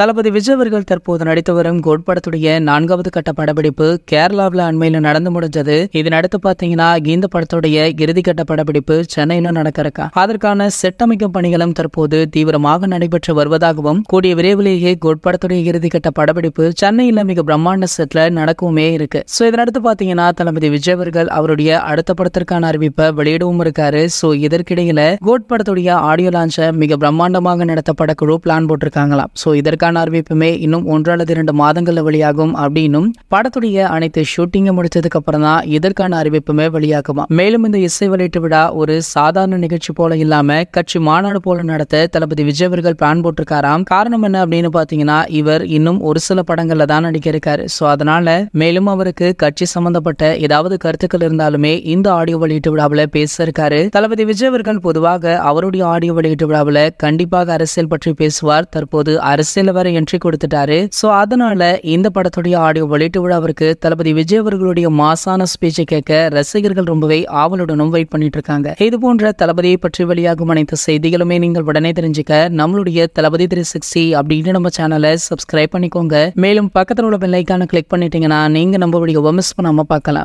தளபதி விஜய் அவர்கள் தற்போது நடித்து வரும் கோட் படத்துடைய நான்காவது கட்ட படப்பிடிப்பு கேரளாவில் அண்மையில் நடந்து முடிஞ்சது இது நடத்து பார்த்தீங்கன்னா இந்த படத்துடைய இறுதிக்கட்ட படப்பிடிப்பு சென்னையில நடக்க இருக்கா அதற்கான செட்டமைக்கும் பணிகளும் தற்போது தீவிரமாக நடைபெற்று வருவதாகவும் கூடிய விரைவிலேயே கோட் படத்துடைய இறுதிக்கட்ட படப்பிடிப்பு சென்னையில மிக பிரம்மாண்ட செட்ல நடக்கவுமே இருக்கு சோ இதனடுத்து பார்த்தீங்கன்னா தளபதி விஜய் அவர்கள் அவருடைய அடுத்த படத்திற்கான அறிவிப்பை வெளியிடவும் இருக்காரு சோ இதற்கிடையில கோட் படத்துடைய ஆடியோ லான்ச்சை மிக பிரம்மாண்டமாக நடத்த படக்குழு பிளான் போட்டிருக்காங்களாம் சோ இதற்கு படத்திற்கான அறிவிப்புமே இன்னும் ஒன்று அல்லது இரண்டு மாதங்களில் வெளியாகும் அப்படின்னும் படத்துடைய அனைத்து ஷூட்டிங்கை முடிச்சதுக்கு அப்புறம் தான் இதற்கான அறிவிப்புமே வெளியாகுமா மேலும் இந்த இசை வெளியீட்டு விழா ஒரு சாதாரண நிகழ்ச்சி போல இல்லாம கட்சி மாநாடு போல நடத்த தளபதி விஜய் அவர்கள் பிளான் போட்டிருக்காராம் காரணம் என்ன அப்படின்னு பாத்தீங்கன்னா இவர் இன்னும் ஒரு சில படங்கள்ல தான் நடிக்க இருக்காரு சோ அதனால மேலும் அவருக்கு கட்சி சம்பந்தப்பட்ட ஏதாவது கருத்துக்கள் இருந்தாலுமே இந்த ஆடியோ வெளியீட்டு விழாவில் பேச இருக்காரு தளபதி விஜய் அவர்கள் பொதுவாக அவருடைய ஆடியோ வெளியீட்டு விழாவில் கண்டிப்பாக அரசியல் பற்றி பேசுவார் தற்போது அரசியல் படத்துல வேற என்ட்ரி கொடுத்துட்டாரு சோ அதனால இந்த படத்துடைய ஆடியோ வெளியீட்டு விழாவிற்கு தளபதி விஜய் அவர்களுடைய மாசான ஸ்பீச்சை கேட்க ரசிகர்கள் ரொம்பவே ஆவலுடனும் வெயிட் பண்ணிட்டு இருக்காங்க இது போன்ற தளபதியை பற்றி வெளியாகும் அனைத்து செய்திகளுமே நீங்கள் உடனே தெரிஞ்சுக்க நம்மளுடைய தளபதி திரு சிக்ஸி அப்படின்னு நம்ம சேனலை சப்ஸ்கிரைப் பண்ணிக்கோங்க மேலும் பக்கத்தில் உள்ள பெல்லைக்கான கிளிக் பண்ணிட்டீங்கன்னா நீங்க நம்மளுடைய மிஸ் பண்ணாம பார்க்கலாம்